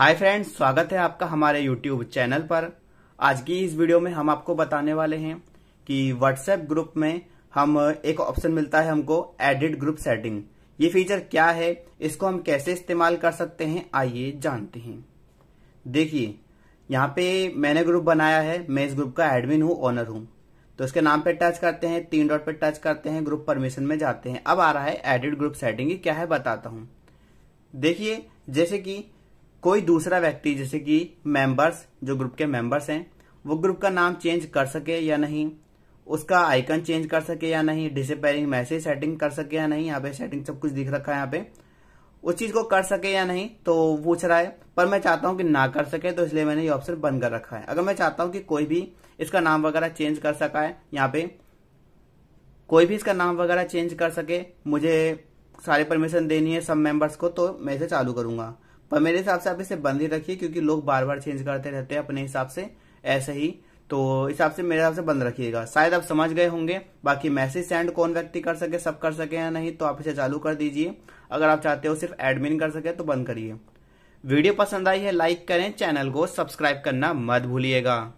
hi friends स्वागत है आपका हमारे यूट्यूब चैनल पर आज की इस वीडियो में हम आपको बताने वाले हैं कि व्हाट्सएप ग्रुप में हम एक ऑप्शन मिलता है हमको एडिट ग्रुप सेटिंग ये फीचर क्या है इसको हम कैसे इस्तेमाल कर सकते हैं आइए जानते हैं देखिए यहाँ पे मैंने ग्रुप बनाया है मैं इस ग्रुप का एडमिन हूँ ऑनर हूँ तो इसके नाम पे टच करते हैं तीन डॉट पे टच करते हैं ग्रुप परमिशन में जाते हैं अब आ रहा है एडिट ग्रुप सेटिंग क्या है बताता हूँ देखिए जैसे कि कोई दूसरा व्यक्ति जैसे कि मेंबर्स जो ग्रुप के मेंबर्स हैं वो ग्रुप का नाम चेंज कर सके या नहीं उसका आइकन चेंज कर सके या नहीं डिसपेयरिंग मैसेज सेटिंग कर सके या नहीं यहाँ पे सेटिंग सब कुछ दिख रखा है यहाँ पे उस चीज को कर सके या नहीं तो पूछ रहा है पर मैं चाहता हूँ कि ना कर सके तो इसलिए मैंने ये ऑप्शन बंद कर रखा है अगर मैं चाहता हूँ कि कोई भी इसका नाम वगैरह चेंज कर सका है यहाँ पे कोई भी इसका नाम वगैरह चेंज कर सके मुझे सारे परमिशन देनी है सब मेंबर्स को तो मैं इसे चालू करूंगा पर मेरे हिसाब से आप इसे बंद ही रखिए क्योंकि लोग बार बार चेंज करते रहते हैं अपने हिसाब से ऐसे ही तो हिसाब से मेरे हिसाब से बंद रखिएगा शायद आप समझ गए होंगे बाकी मैसेज सेंड कौन व्यक्ति कर सके सब कर सके या नहीं तो आप इसे चालू कर दीजिए अगर आप चाहते हो सिर्फ एडमिन कर सके तो बंद करिए वीडियो पसंद आई है लाइक करें चैनल को सब्सक्राइब करना मत भूलिएगा